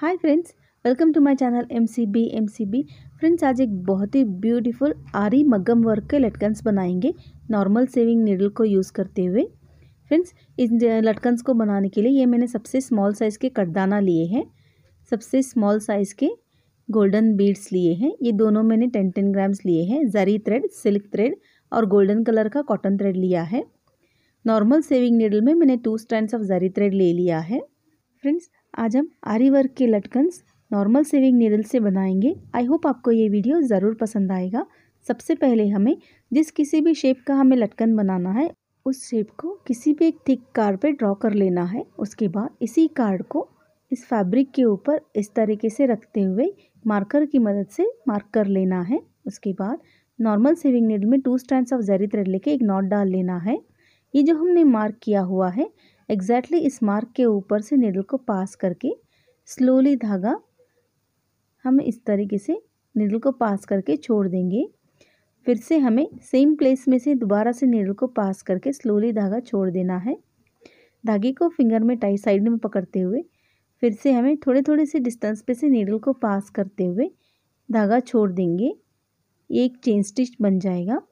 hi friends welcome to my channel M C B M C B friends आज एक बहुत ही beautiful आरी मगम work के लटकन्स बनाएंगे नॉर्मल सेविंग नीडल को यूज़ करते हुए फ्रेंड्स इन लटकन्स को बनाने के लिए ये मैंने सबसे स्मॉल साइज़ के कटदाना लिए हैं सबसे स्मॉल साइज़ के गोल्डन बीड्स लिए हैं ये दोनों मैंने टेन टेन ग्राम्स लिए हैं जरी थ्रेड सिल्क थ्रेड और गोल्डन कलर का कॉटन थ्रेड लिया है नॉर्मल सेविंग नीडल में मैंने two strand of zari thread ले लिया है फ्रेंड्स आज हम आरी वर्क के लटकन्स नॉर्मल सेविंग नीडल से बनाएंगे आई होप आपको ये वीडियो ज़रूर पसंद आएगा सबसे पहले हमें जिस किसी भी शेप का हमें लटकन बनाना है उस शेप को किसी भी एक थिक कार्ड पे ड्रॉ कर लेना है उसके बाद इसी कार्ड को इस फैब्रिक के ऊपर इस तरीके से रखते हुए मार्कर की मदद से मार्क कर लेना है उसके बाद नॉर्मल सेविंग नीडल में two strand of zari thread लेके एक नॉट डाल लेना है ये जो हमने मार्क किया हुआ है एग्जैक्टली exactly इस मार्क के ऊपर से निडल को पास करके स्लोली धागा हम इस तरीके से निडल को पास करके छोड़ देंगे फिर से हमें सेम प्लेस में से दोबारा से निडल को पास करके स्लोली धागा छोड़ देना है धागे को फिंगर में टाइट साइड में पकड़ते हुए फिर से हमें थोड़े थोड़े से डिस्टेंस पे से निडल को पास करते हुए धागा छोड़ देंगे ये एक चेन स्टिच बन जाएगा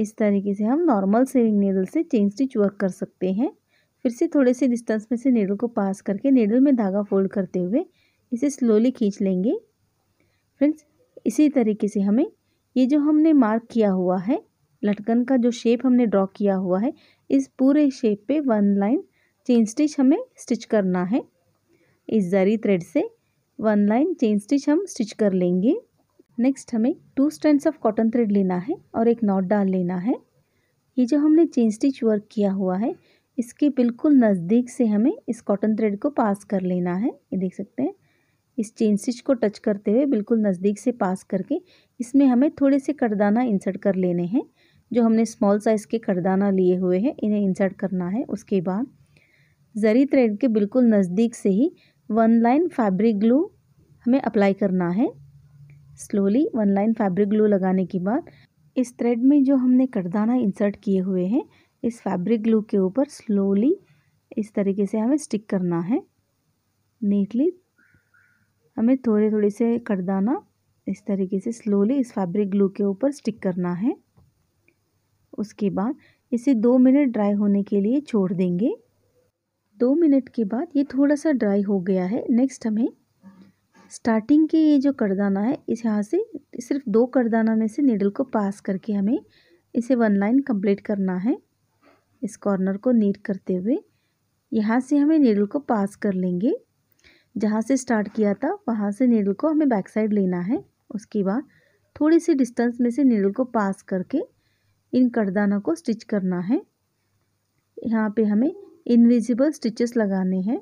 इस तरीके से हम नॉर्मल सेविंग नीडल से चेन स्टिच वर्क कर सकते हैं फिर से थोड़े से डिस्टेंस में से नीडल को पास करके नीडल में धागा फोल्ड करते हुए इसे स्लोली खींच लेंगे फ्रेंड्स इसी तरीके से हमें ये जो हमने मार्क किया हुआ है लटकन का जो शेप हमने ड्रॉ किया हुआ है इस पूरे शेप पे वन लाइन चेन स्टिच हमें स्टिच करना है इस जरी थ्रेड से वन लाइन चेन स्टिच हम स्टिच कर लेंगे नेक्स्ट हमें two strand of cotton thread लेना है और एक नॉट डाल लेना है ये जो हमने चेन स्टिच वर्क किया हुआ है इसके बिल्कुल नज़दीक से हमें इस कॉटन थ्रेड को पास कर लेना है ये देख सकते हैं इस चेन स्टिच को टच करते हुए बिल्कुल नज़दीक से पास करके इसमें हमें थोड़े से करदाना इंसर्ट कर लेने हैं जो हमने स्मॉल साइज़ के करदाना लिए हुए हैं इन्हें इंसर्ट करना है उसके बाद ज़री थ्रेड के बिल्कुल नज़दीक से ही वन लाइन फैब्रिक ग्लू हमें अप्लाई करना है slowly one line fabric glue लगाने के बाद इस थ्रेड में जो हमने करदाना इंसर्ट किए हुए हैं इस फैब्रिक ग्लू के ऊपर स्लोली इस तरीके से हमें स्टिक करना है नीटली हमें थोड़े थोड़े से करदाना इस तरीके से स्लोली इस फैब्रिक ग्लू के ऊपर स्टिक करना है उसके बाद इसे दो मिनट ड्राई होने के लिए छोड़ देंगे दो मिनट के बाद ये थोड़ा सा ड्राई हो गया है नेक्स्ट हमें स्टार्टिंग के ये जो करदाना है इस यहाँ से सिर्फ दो करदाना में से नीडल को पास करके हमें इसे वन लाइन कंप्लीट करना है इस कॉर्नर को नीट करते हुए यहाँ से हमें नीडल को पास कर लेंगे जहाँ से स्टार्ट किया था वहाँ से नीडल को हमें बैक साइड लेना है उसके बाद थोड़ी सी डिस्टेंस में से नीडल को पास करके इन करदाना को स्टिच करना है यहाँ पे हमें इनविजिबल स्टिचेस लगाने हैं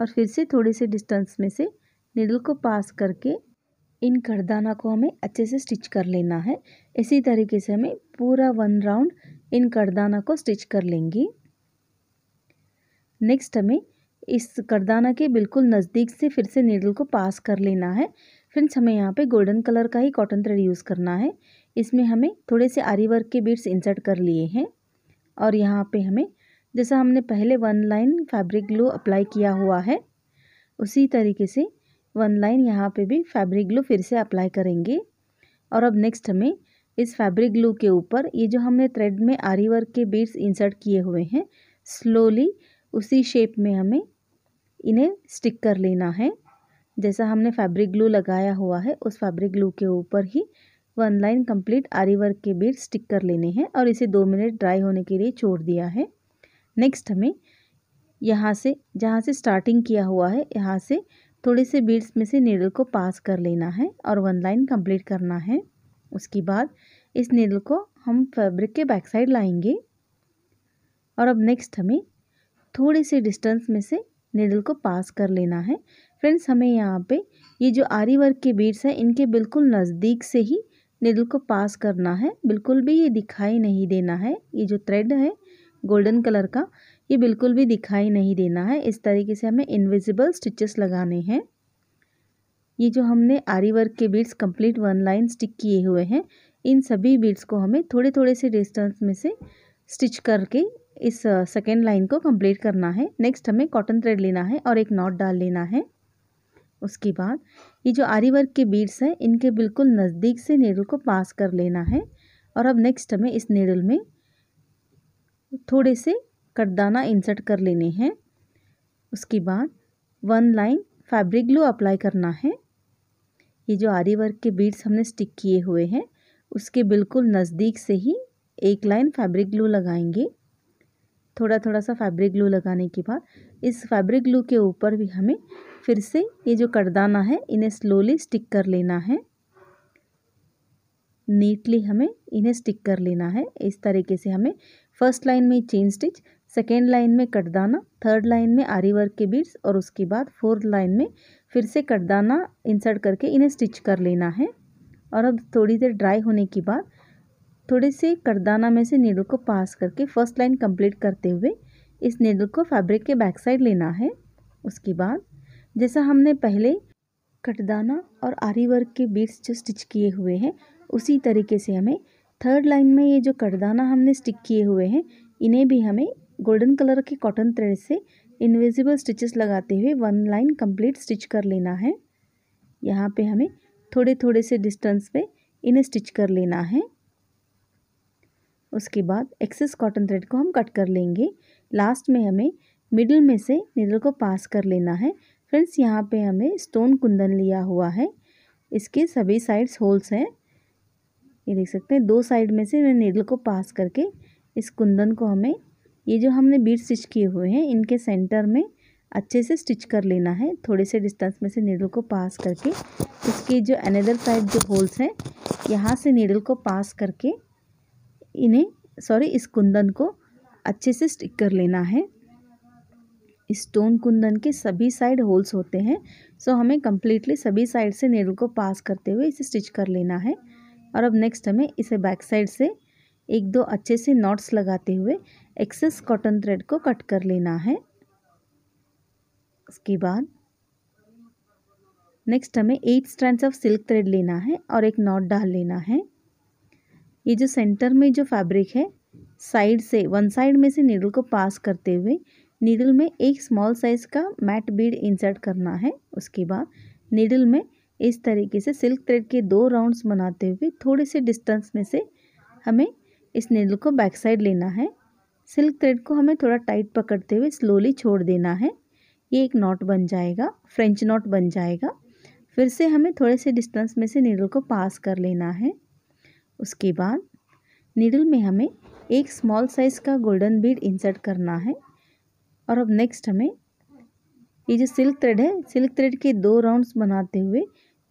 और फिर से थोड़े से डिस्टेंस में से नीडल को पास करके इन करदाना को हमें अच्छे से स्टिच कर लेना है इसी तरीके से हमें पूरा वन राउंड इन करदाना को स्टिच कर लेंगी नेक्स्ट हमें इस करदाना के बिल्कुल नज़दीक से फिर से नीडल को पास कर लेना है फ्रेंड्स हमें यहाँ पे गोल्डन कलर का ही कॉटन थ्रेड यूज़ करना है इसमें हमें थोड़े से आरी वर्क के बीट्स इंसर्ट कर लिए हैं और यहाँ पे हमें जैसा हमने पहले one line fabric glue apply किया हुआ है उसी तरीके से वन लाइन यहाँ पे भी फैब्रिक ग्लो फिर से अप्लाई करेंगे और अब नेक्स्ट हमें इस फैब्रिक ग्लू के ऊपर ये जो हमने थ्रेड में आरी वर्क के बीड्स इंसर्ट किए हुए हैं स्लोली उसी शेप में हमें इन्हें स्टिक कर लेना है जैसा हमने फैब्रिक ग्लू लगाया हुआ है उस फैब्रिक ग्लू के ऊपर ही one line complete aari work के बीड स्टिक कर लेने हैं और इसे दो मिनट ड्राई होने के लिए छोड़ दिया है नेक्स्ट हमें यहाँ से जहाँ से स्टार्टिंग किया हुआ है यहाँ से थोड़े से बीड्स में से नीडल को पास कर लेना है और वन लाइन कंप्लीट करना है उसके बाद इस नीडल को हम फैब्रिक के बैक साइड लाएंगे और अब नेक्स्ट हमें थोड़ी सी डिस्टेंस में से नीडल को पास कर लेना है फ्रेंड्स हमें यहाँ पे ये जो आरी वर्क के बीड्स हैं इनके बिल्कुल नज़दीक से ही नीडल को पास करना है बिल्कुल भी ये दिखाई नहीं देना है ये जो थ्रेड है गोल्डन कलर का ये बिल्कुल भी दिखाई नहीं देना है इस तरीके से हमें इनविजिबल स्टिचेस लगाने हैं ये जो हमने आरी वर्क के beads complete one line stick किए हुए हैं इन सभी बीड्स को हमें थोड़े थोड़े से डिस्टेंस में से स्टिच करके इस सेकेंड लाइन को कंप्लीट करना है नेक्स्ट हमें कॉटन थ्रेड लेना है और एक नॉट डाल लेना है उसके बाद ये जो आरी वर्क के बीड्स हैं इनके बिल्कुल नज़दीक से नेडल को पास कर लेना है और अब नेक्स्ट हमें इस नेडल में थोड़े से कटदाना इंसर्ट कर लेने हैं उसके बाद one line fabric glue apply करना है ये जो आरी वर्क के बीड्स हमने स्टिक किए हुए हैं उसके बिल्कुल नज़दीक से ही एक लाइन फैब्रिक ग्लू लगाएंगे थोड़ा थोड़ा सा फैब्रिक ग्लू लगाने के बाद इस फैब्रिक ग्लू के ऊपर भी हमें फिर से ये जो करदाना है इन्हें स्लोली स्टिक कर लेना है नीटली हमें इन्हें स्टिक कर लेना है इस तरीके से हमें फर्स्ट लाइन में चेन स्टिच सेकेंड लाइन में कटदाना थर्ड लाइन में आरी वर्क के बीड्स और उसके बाद फोर्थ लाइन में फिर से कटदाना इंसर्ट करके इन्हें स्टिच कर लेना है और अब थोड़ी देर ड्राई होने के बाद थोड़े से करदाना में से नीडल को पास करके फर्स्ट लाइन कंप्लीट करते हुए इस नीडल को फैब्रिक के बैक साइड लेना है उसके बाद जैसा हमने पहले कटदाना और आरी वर्क के बीट्स जो स्टिच किए हुए हैं उसी तरीके से हमें थर्ड लाइन में ये जो कटदाना हमने स्टिक किए हुए हैं इन्हें भी हमें गोल्डन कलर के कॉटन थ्रेड से इन्विजिबल स्टिचेस लगाते हुए वन लाइन कंप्लीट स्टिच कर लेना है यहाँ पे हमें थोड़े थोड़े से डिस्टेंस पे इन्हें स्टिच कर लेना है उसके बाद एक्सेस कॉटन थ्रेड को हम कट कर लेंगे लास्ट में हमें मिडल में से निडल को पास कर लेना है फ्रेंड्स यहाँ पे हमें स्टोन कुंदन लिया हुआ है इसके सभी साइड्स होल्स हैं ये देख सकते हैं दो साइड में से निडल को पास करके इस कुंदन को हमें ये जो हमने बीट स्टिच किए हुए हैं इनके सेंटर में अच्छे से स्टिच कर लेना है थोड़े से डिस्टेंस में से नीडल को पास करके इसके जो अनदर साइड जो होल्स हैं यहाँ से नीडल को पास करके इन्हें सॉरी इस कुंदन को अच्छे से स्टिक कर लेना है स्टोन कुंदन के सभी साइड होल्स होते हैं सो हमें कम्प्लीटली सभी साइड से नेडल को पास करते हुए इसे स्टिच कर लेना है और अब नेक्स्ट हमें इसे बैक साइड से एक दो अच्छे से नॉट्स लगाते हुए एक्सेस कॉटन थ्रेड को कट कर लेना है उसके बाद नेक्स्ट हमें eight strands of silk thread लेना है और एक नॉट डाल लेना है ये जो सेंटर में जो फैब्रिक है साइड से वन साइड में से नीडल को पास करते हुए नीडल में एक स्मॉल साइज़ का मैट बीड इंसर्ट करना है उसके बाद नीडल में इस तरीके से सिल्क थ्रेड के दो राउंड्स बनाते हुए थोड़े से डिस्टेंस में से हमें इस नीडल को बैक साइड लेना है सिल्क थ्रेड को हमें थोड़ा टाइट पकड़ते हुए स्लोली छोड़ देना है ये एक नॉट बन जाएगा फ्रेंच नॉट बन जाएगा फिर से हमें थोड़े से डिस्टेंस में से नीडल को पास कर लेना है उसके बाद नीडल में हमें एक स्मॉल साइज़ का गोल्डन बीड इंसर्ट करना है और अब नेक्स्ट हमें ये जो सिल्क थ्रेड है सिल्क थ्रेड के दो राउंड्स बनाते हुए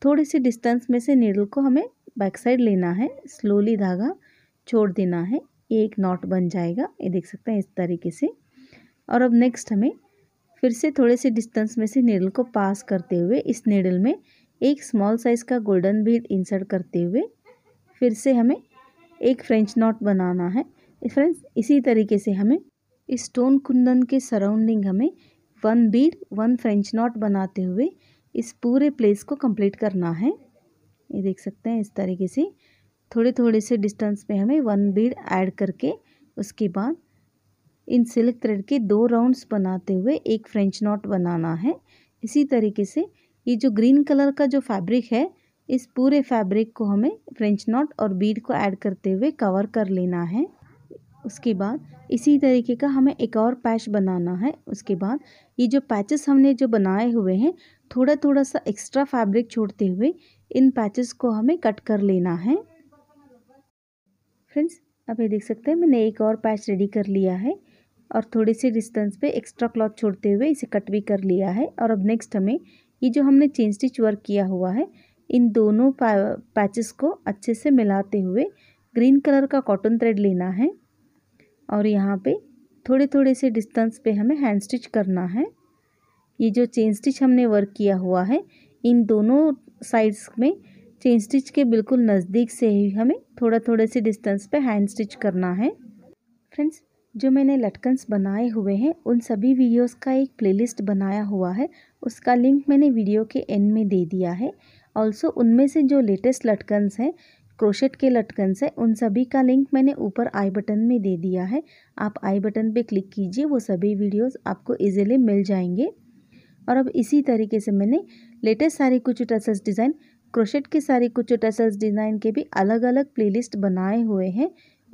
थोड़े से डिस्टेंस में से नीडल को हमें बैक साइड लेना है स्लोली धागा छोड़ देना है ये एक नॉट बन जाएगा ये देख सकते हैं इस तरीके से और अब नेक्स्ट हमें फिर से थोड़े से डिस्टेंस में से नीडल को पास करते हुए इस नेडल में एक स्मॉल साइज़ का गोल्डन बीड इंसर्ट करते हुए फिर से हमें एक फ्रेंच नॉट बनाना है फ्रेंड्स इसी तरीके से हमें इस स्टोन कुंदन के सराउंडिंग हमें one bead one French knot बनाते हुए इस पूरे प्लेस को कंप्लीट करना है ये देख सकते हैं इस तरीके से थोड़े थोड़े से डिस्टेंस पे हमें वन बीड ऐड करके उसके बाद इन सिल्क थ्रेड के दो राउंड्स बनाते हुए एक फ्रेंच नॉट बनाना है इसी तरीके से ये जो ग्रीन कलर का जो फैब्रिक है इस पूरे फैब्रिक को हमें फ्रेंच नॉट और बीड को ऐड करते हुए कवर कर लेना है उसके बाद इसी तरीके का हमें एक और पैच बनाना है उसके बाद ये जो पैचेस हमने जो बनाए हुए हैं थोड़ा थोड़ा सा एक्स्ट्रा फैब्रिक छोड़ते हुए इन पैचेस को हमें कट कर लेना है फ्रेंड्स आप ये देख सकते हैं मैंने एक और पैच रेडी कर लिया है और थोड़े से डिस्टेंस पे एक्स्ट्रा क्लॉथ छोड़ते हुए इसे कट भी कर लिया है और अब नेक्स्ट हमें ये जो हमने चेन स्टिच वर्क किया हुआ है इन दोनों पैचेस को अच्छे से मिलाते हुए ग्रीन कलर का कॉटन थ्रेड लेना है और यहाँ पे थोड़े थोड़े से डिस्टेंस पे हमें हैंड स्टिच करना है ये जो चेन स्टिच हमने वर्क किया हुआ है इन दोनों साइड्स में चेन स्टिच के बिल्कुल नज़दीक से ही हमें थोड़ा थोड़े से डिस्टेंस पे हैंड स्टिच करना है फ्रेंड्स जो मैंने लटकन्स बनाए हुए हैं उन सभी वीडियोस का एक प्लेलिस्ट बनाया हुआ है उसका लिंक मैंने वीडियो के एंड में दे दिया है ऑल्सो उनमें से जो लेटेस्ट लटकन्स हैं क्रोशेट के लटकन्स हैं उन सभी का लिंक मैंने ऊपर आई बटन में दे दिया है आप आई बटन पे क्लिक कीजिए वो सभी वीडियोस आपको इजीली मिल जाएंगे और अब इसी तरीके से मैंने लेटेस्ट सारे कुछ टसस डिज़ाइन क्रोशेट की सारी कुछ टेसल्स डिज़ाइन के भी अलग अलग प्लेलिस्ट बनाए हुए हैं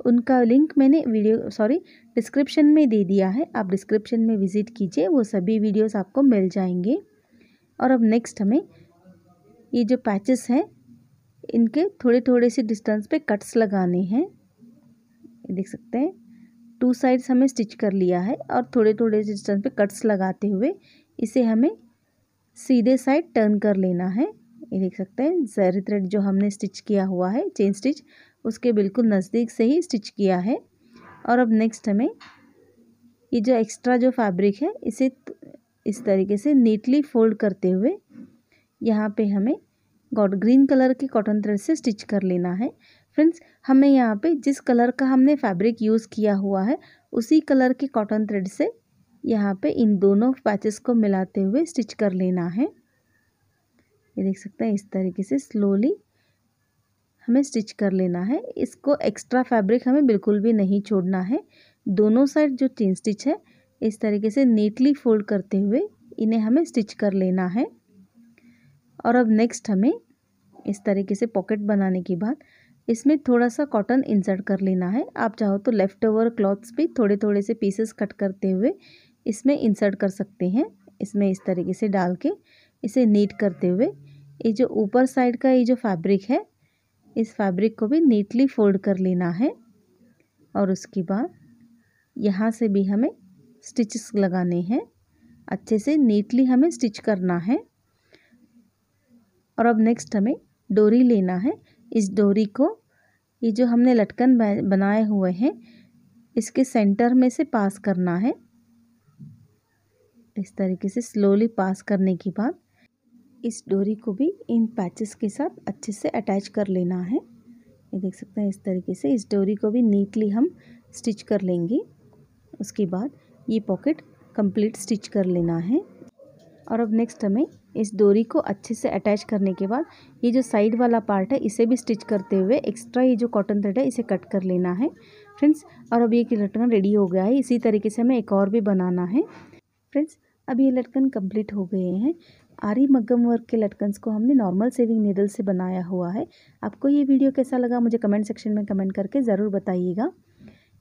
उनका लिंक मैंने वीडियो सॉरी डिस्क्रिप्शन में दे दिया है आप डिस्क्रिप्शन में विज़िट कीजिए वो सभी वीडियोस आपको मिल जाएंगे और अब नेक्स्ट हमें ये जो पैचेस हैं इनके थोड़े थोड़े से डिस्टेंस पे कट्स लगाने हैं देख सकते हैं टू साइड्स हमें स्टिच कर लिया है और थोड़े थोड़े से डिस्टेंस पर कट्स लगाते हुए इसे हमें सीधे साइड टर्न कर लेना है ये देख सकते हैं जहरी थ्रेड जो हमने स्टिच किया हुआ है चेन स्टिच उसके बिल्कुल नज़दीक से ही स्टिच किया है और अब नेक्स्ट हमें ये जो एक्स्ट्रा जो फैब्रिक है इसे इस तरीके से नीटली फोल्ड करते हुए यहाँ पे हमें गॉड ग्रीन कलर के कॉटन थ्रेड से स्टिच कर लेना है फ्रेंड्स हमें यहाँ पे जिस कलर का हमने फैब्रिक यूज़ किया हुआ है उसी कलर के कॉटन थ्रेड से यहाँ पे इन दोनों पैचेस को मिलाते हुए स्टिच कर लेना है ये देख सकते हैं इस तरीके से स्लोली हमें स्टिच कर लेना है इसको एक्स्ट्रा फैब्रिक हमें बिल्कुल भी नहीं छोड़ना है दोनों साइड जो चेन स्टिच है इस तरीके से नीटली फोल्ड करते हुए इन्हें हमें स्टिच कर लेना है और अब नेक्स्ट हमें इस तरीके से पॉकेट बनाने के बाद इसमें थोड़ा सा कॉटन इंसर्ट कर लेना है आप चाहो तो लेफ़्ट ओवर क्लॉथ्स भी थोड़े थोड़े से पीसेस कट करते हुए इसमें इंसर्ट कर सकते हैं इसमें इस तरीके से डाल के इसे नीट करते हुए ये जो ऊपर साइड का ये जो फैब्रिक है इस फैब्रिक को भी नीटली फोल्ड कर लेना है और उसके बाद यहाँ से भी हमें स्टिचेस लगाने हैं अच्छे से नीटली हमें स्टिच करना है और अब नेक्स्ट हमें डोरी लेना है इस डोरी को ये जो हमने लटकन बनाए हुए हैं इसके सेंटर में से पास करना है इस तरीके से स्लोली पास करने के बाद इस डोरी को भी इन पैचेस के साथ अच्छे से अटैच कर लेना है ये देख सकते हैं इस तरीके से इस डोरी को भी नीटली हम स्टिच कर लेंगे उसके बाद ये पॉकेट कंप्लीट स्टिच कर लेना है और अब नेक्स्ट हमें इस डोरी को अच्छे से अटैच करने के बाद ये जो साइड वाला पार्ट है इसे भी स्टिच करते हुए एक्स्ट्रा ये जो कॉटन थ्रेड है इसे कट कर लेना है फ्रेंड्स और अब ये लटकन रेडी हो गया है इसी तरीके से हमें एक और भी बनाना है फ्रेंड्स अब ये लटकन कंप्लीट हो गए हैं आरी मगम वर्क के लटकन्स को हमने नॉर्मल सेविंग नीडल से बनाया हुआ है आपको ये वीडियो कैसा लगा मुझे कमेंट सेक्शन में कमेंट करके ज़रूर बताइएगा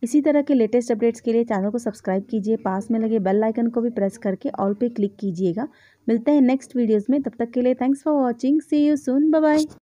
इसी तरह के लेटेस्ट अपडेट्स के लिए चैनल को सब्सक्राइब कीजिए पास में लगे बेल आइकन को भी प्रेस करके ऑल पे क्लिक कीजिएगा मिलते हैं नेक्स्ट वीडियोस में तब तक के लिए thanks for watching see you soon bye